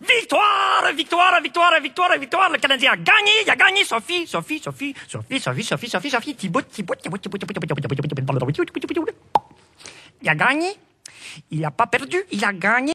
Victoire, victoire, victoire, victoire, victoire. Le Canadien a gagné, il a gagné. Sophie, Sophie, Sophie, Sophie, Sophie, Sophie, Sophie, Sophie, Thibaut, Thibaut, Thibaut, Il a gagné. Il n'a pas perdu, il a gagné.